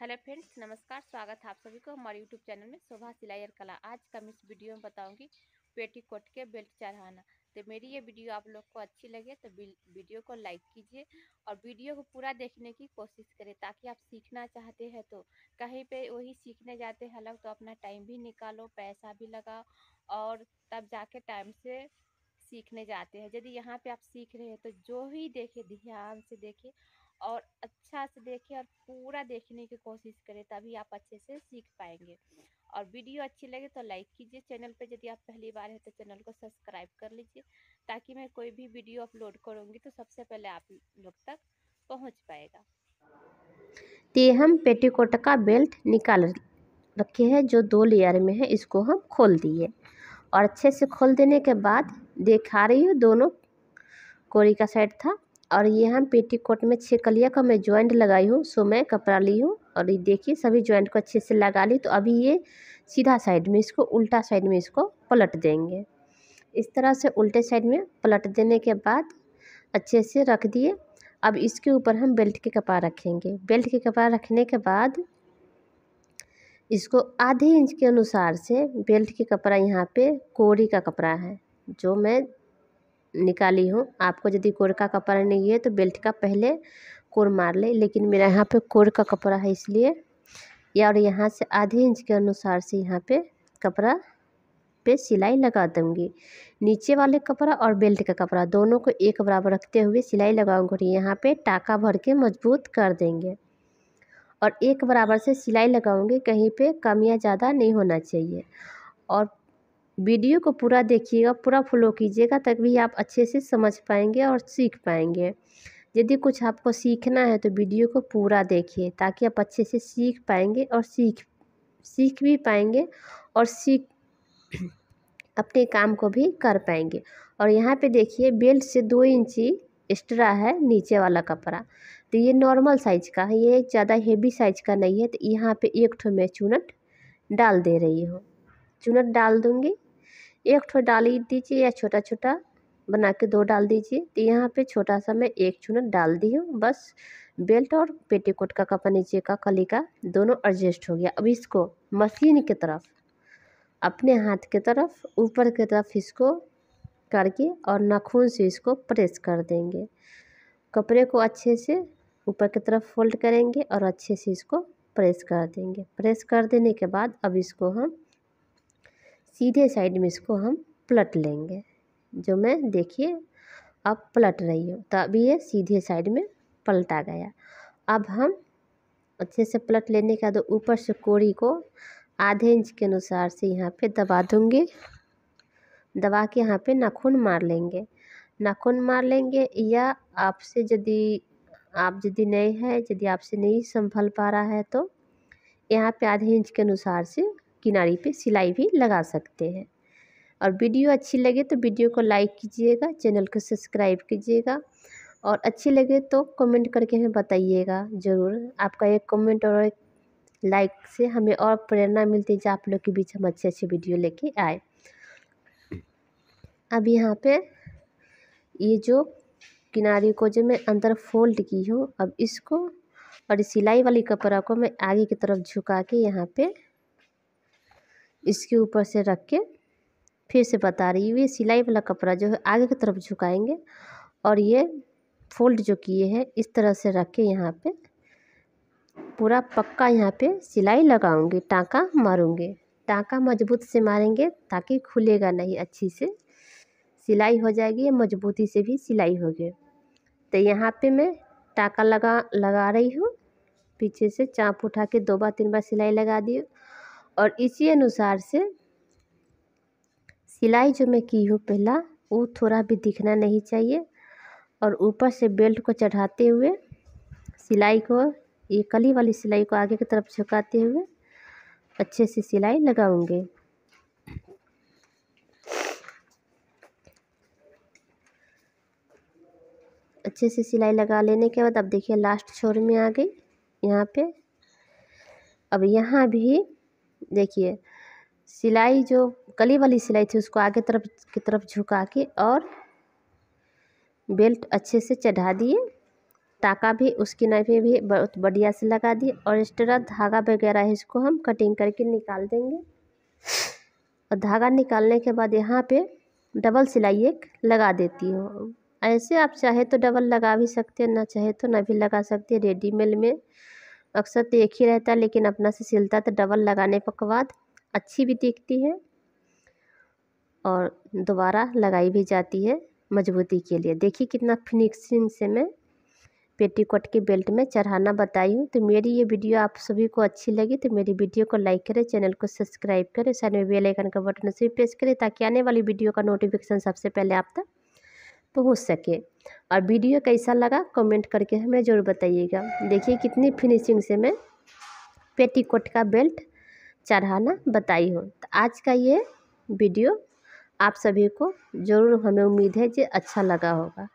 hello friends नमस्कार स्वागत है आप सभी को हमारे यूट्यूब चैनल में शोभा सिलाई और कला आज का मैं इस वीडियो में बताऊंगी कोट के बेल्ट चढ़ाना तो मेरी ये वीडियो आप लोग को अच्छी लगे तो वीडियो को लाइक कीजिए और वीडियो को पूरा देखने की कोशिश करें ताकि आप सीखना चाहते हैं तो कहीं पर वही सीखने जाते हैं अलग तो अपना टाइम भी निकालो पैसा भी लगाओ और तब जाके टाइम से सीखने जाते हैं यदि यहाँ पे आप सीख रहे हैं तो जो भी देखे ध्यान से देखे और अच्छा से देखें और पूरा देखने की कोशिश करें तभी आप अच्छे से सीख पाएंगे और वीडियो अच्छी लगे तो लाइक कीजिए चैनल पे यदि आप पहली बार हैं तो चैनल को सब्सक्राइब कर लीजिए ताकि मैं कोई भी वीडियो अपलोड करूँगी तो सबसे पहले आप लोग तक पहुँच पेटी ते हम पेटीकोट का बेल्ट निकाल रखे हैं जो दो लेयर में है इसको हम खोल दिए और अच्छे से खोल देने के बाद देखा रही हूँ दोनों कोरी का साइड था और ये हम पेटी कोट में छः कलिया का मैं ज्वाइंट लगाई हूँ सो मैं कपड़ा ली हूँ और ये देखिए सभी ज्वाइंट को अच्छे से लगा ली तो अभी ये सीधा साइड में इसको उल्टा साइड में इसको पलट देंगे इस तरह से उल्टे साइड में पलट देने के बाद अच्छे से रख दिए अब इसके ऊपर हम बेल्ट के कपड़ा रखेंगे बेल्ट के कपड़ा रखने के बाद इसको आधे इंच के अनुसार से बेल्ट के कपड़ा यहाँ पे कोरी का कपड़ा है जो मैं निकाली हूँ आपको यदि कोर का कपड़ा नहीं है तो बेल्ट का पहले कोर मार ले लेकिन मेरा यहाँ पे कोर का कपड़ा है इसलिए या और यहाँ से आधे इंच के अनुसार से यहाँ पे कपड़ा पे सिलाई लगा दूँगी नीचे वाले कपड़ा और बेल्ट का कपड़ा दोनों को एक बराबर रखते हुए सिलाई लगाऊँगी और यहाँ पर टाका भर के मजबूत कर देंगे और एक बराबर से सिलाई लगाऊँगी कहीं पर कमियाँ ज़्यादा नहीं होना चाहिए और वीडियो को पूरा देखिएगा पूरा फॉलो कीजिएगा भी आप अच्छे से समझ पाएंगे और सीख पाएंगे यदि कुछ आपको सीखना है तो वीडियो को पूरा देखिए ताकि आप अच्छे से सीख पाएंगे और सीख सीख भी पाएंगे और सीख अपने काम को भी कर पाएंगे और यहाँ पे देखिए बेल्ट से दो इंची एक्स्ट्रा है नीचे वाला कपड़ा तो ये नॉर्मल साइज का है ये ज़्यादा हेवी साइज का नहीं है तो यहाँ पे एक ठो मैं चूनट डाल दे रही हूँ चूनट डाल दूँगी एक ठो डाल दीजिए या छोटा छोटा बना के दो डाल दीजिए तो यहाँ पे छोटा सा मैं एक चुनट डाल दी हूँ बस बेल्ट और पेटीकोट का कपड़ा नीचे का कली का दोनों एडजस्ट हो गया अब इसको मशीन की तरफ अपने हाथ के तरफ ऊपर की तरफ इसको करके और नाखून से इसको प्रेस कर देंगे कपड़े को अच्छे से ऊपर की तरफ फोल्ड करेंगे और अच्छे से इसको प्रेस कर देंगे प्रेस कर देने के बाद अब इसको हम सीधे साइड में इसको हम पलट लेंगे जो मैं देखिए अब पलट रही हूँ तो अभी ये सीधे साइड में पलटा गया अब हम अच्छे से पलट लेने के बाद तो ऊपर से कोड़ी को आधे इंच के अनुसार से यहाँ पे दबा दूँगी दबा के यहाँ पे नाखून मार लेंगे नाखून मार लेंगे या आपसे यदि आप यदि नए हैं यदि आपसे नहीं संभल पा रहा है तो यहाँ पे आधे इंच के अनुसार से किनारी पे सिलाई भी लगा सकते हैं और वीडियो अच्छी लगे तो वीडियो को लाइक कीजिएगा चैनल को सब्सक्राइब कीजिएगा और अच्छी लगे तो कमेंट करके हमें बताइएगा ज़रूर आपका एक कमेंट और एक लाइक से हमें और प्रेरणा मिलती है जो आप लोग के बीच हम अच्छे अच्छे वीडियो लेके आए अब यहाँ पे ये जो किनारी को जो मैं अंदर फोल्ड की हूँ अब इसको और सिलाई वाली कपड़ा को मैं आगे की तरफ झुका के यहाँ पे इसके ऊपर से रख के फिर से बता रही हूँ ये सिलाई वाला कपड़ा जो है आगे की तरफ झुकाएंगे और ये फोल्ड जो किए हैं इस तरह से रख के यहाँ पे पूरा पक्का यहाँ पे सिलाई लगाऊंगी टाँका मारूँगी टाँका मजबूत से मारेंगे ताकि खुलेगा नहीं अच्छी से सिलाई हो जाएगी मजबूती से भी सिलाई होगी तो यहाँ पे मैं टाँका लगा लगा रही हूँ पीछे से चाँप उठा के दो बार तीन बार सिलाई लगा दी और इसी अनुसार से सिलाई जो मैं की हूँ पहला वो थोड़ा भी दिखना नहीं चाहिए और ऊपर से बेल्ट को चढ़ाते हुए सिलाई को ये कली वाली सिलाई को आगे की तरफ झुकाते हुए अच्छे से सिलाई लगाऊंगे अच्छे से सिलाई लगा लेने के बाद अब देखिए लास्ट छोर में आ गई यहाँ पे अब यहाँ भी देखिए सिलाई जो कली वाली सिलाई थी उसको आगे तरफ की तरफ झुका के और बेल्ट अच्छे से चढ़ा दिए टाका भी उस किनारे भी बहुत बढ़िया से लगा दिए और एक्स्ट्रा धागा वगैरह है इसको हम कटिंग करके निकाल देंगे और धागा निकालने के बाद यहाँ पे डबल सिलाई एक लगा देती हूँ ऐसे आप चाहे तो डबल लगा भी सकते हैं ना चाहे तो ना भी लगा सकते रेडीमेड में अक्सर तो एक ही रहता है लेकिन अपना से सिलता तो डबल लगाने के बाद अच्छी भी दिखती है और दोबारा लगाई भी जाती है मजबूती के लिए देखिए कितना फिनिशिंग से मैं पेटीकोट के बेल्ट में चढ़ाना बताई हूँ तो मेरी ये वीडियो आप सभी को अच्छी लगी तो मेरी वीडियो को लाइक करें चैनल को सब्सक्राइब करें साइड में बेल आइकन का बटन से भी प्रेस करें ताकि आने वाली वीडियो का नोटिफिकेशन सबसे पहले आप तक पहुँच सके और वीडियो कैसा लगा कमेंट करके हमें ज़रूर बताइएगा देखिए कितनी फिनिशिंग से मैं पेटीकोट का बेल्ट चढ़ाना बताई हूँ तो आज का ये वीडियो आप सभी को ज़रूर हमें उम्मीद है कि अच्छा लगा होगा